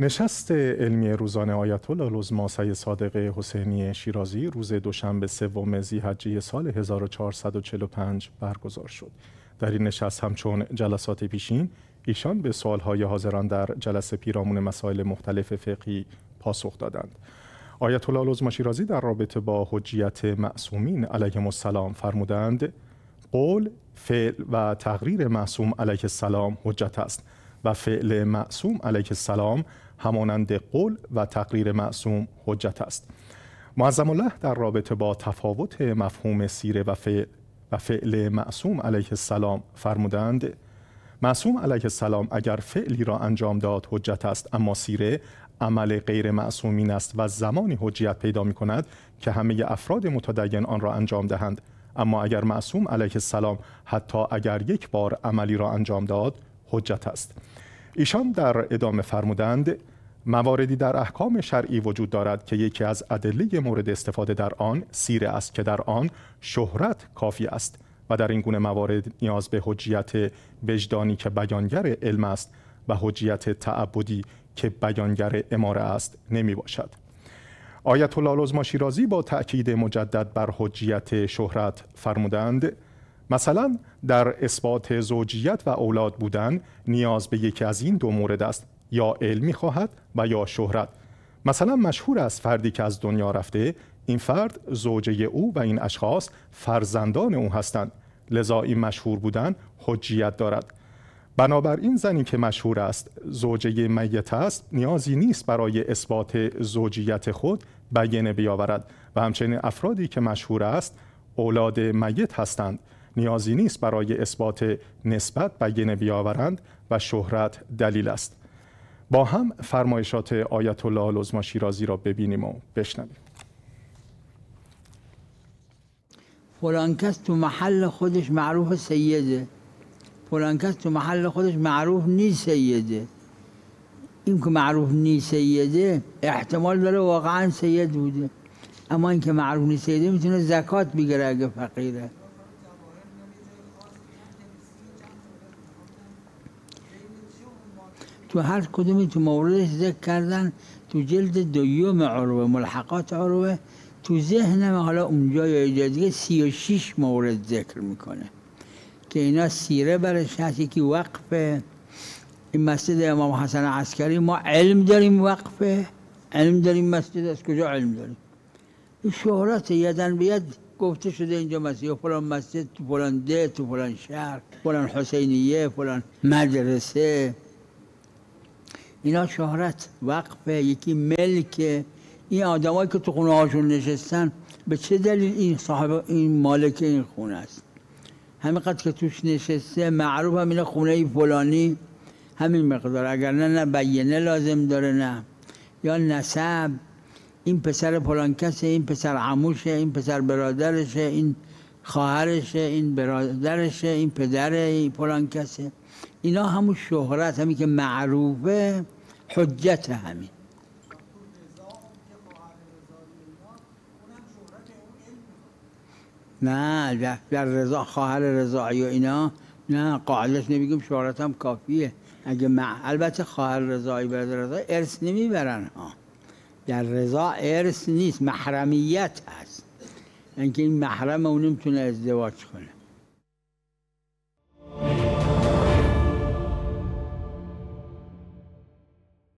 نشست علمی روزانه آیت الله العظما صادق حسینی شیرازی روز دوشنبه سوم ذیحجه سال 1445 برگزار شد. در این نشست همچون جلسات پیشین ایشان به سوالهای حاضران در جلسه پیرامون مسائل مختلف فقهی پاسخ دادند. آیت الله العظما شیرازی در رابطه با حجیت معصومین علیه السلام فرمودند قول، فعل و تقریر معصوم علیه السلام حجت است. و فعل معصوم علیه السلام همانند قول و تقریر معصوم حجت است معظم الله در رابطه با تفاوت مفهوم سیره و فعل و فعل معصوم علیه السلام فرمودند معصوم علیه السلام اگر فعلی را انجام داد حجت است اما سیره عمل غیر معصومین است و زمانی حجیت پیدا می کند که همه افراد متدین آن را انجام دهند اما اگر معصوم علیه السلام حتی اگر یک بار عملی را انجام داد حجت است ایشان در ادامه فرمودند مواردی در احکام شرعی وجود دارد که یکی از ادله مورد استفاده در آن سیر است که در آن شهرت کافی است و در این گونه موارد نیاز به حجیت وجدانی که بیانگر علم است و حجیت تعبدی که بیانگر اماره است نمی باشد آیت الله شیرازی با تأکید مجدد بر حجیت شهرت فرمودند مثلا در اثبات زوجیت و اولاد بودن نیاز به یکی از این دو مورد است یا علم خواهد و یا شهرت مثلا مشهور است فردی که از دنیا رفته این فرد زوجه او و این اشخاص فرزندان او هستند لذا این مشهور بودن حجیت دارد بنابراین زنی که مشهور است زوجه میت است نیازی نیست برای اثبات زوجیت خود بیان بیاورد و همچنین افرادی که مشهور است اولاد میت هستند نیازی نیست برای اثبات نسبت گنه بیاورند و شهرت دلیل است با هم فرمایشات آیت الله العظما شیرازی را ببینیم و بشنویم فلان کس تو محل خودش معروف سیده فلان کس تو محل خودش معروف نیست سیده این که معروف نیست سیده احتمال داره واقعا سید بوده اما اینکه معروف نیست سیده میتونه زکات بگیره اگه فقیره تو هر کدومی تو موردش ذکر کردن تو جلد دویوم عروه ملحقات عروه تو ذهنم حالا اونجا یا اینجا دیگه سی و شیش مورد ذکر میکنه که اینا سیره برش هست یکی وقفه این مسجد امام حسن عسکری ما علم داریم وقفه علم داریم مسجد از کجا علم داریم این شهرت یدن بید گفته شده اینجا مسجد فلان مسجد تو فلان ده تو فلان شهر فلان حسینیه فلان مدرسه اینا شهرت وقف یکی ملک این آدمایی که تو خونه هاشون نشستن به چه دلیل این صاحب این مالک این خونه است همینقدر که توش نشسته معروف هم خونه خونه فلانی همین مقدار اگر نه نه بیانه لازم داره نه یا نسب این پسر فلان این پسر عموشه این پسر برادرشه این خواهرشه این برادرشه این پدره این فلان اینا همون شهرت همین که معروفه حجت همین نه در رضا خواهر رضایی و اینا نه قاعدش نمیگم شهرت هم کافیه اگه مع... البته خواهر رضایی برد رضا ارث نمیبرن ها در رضا ارث نیست محرمیت هست اینکه این محرم و نمیتونه ازدواج کنه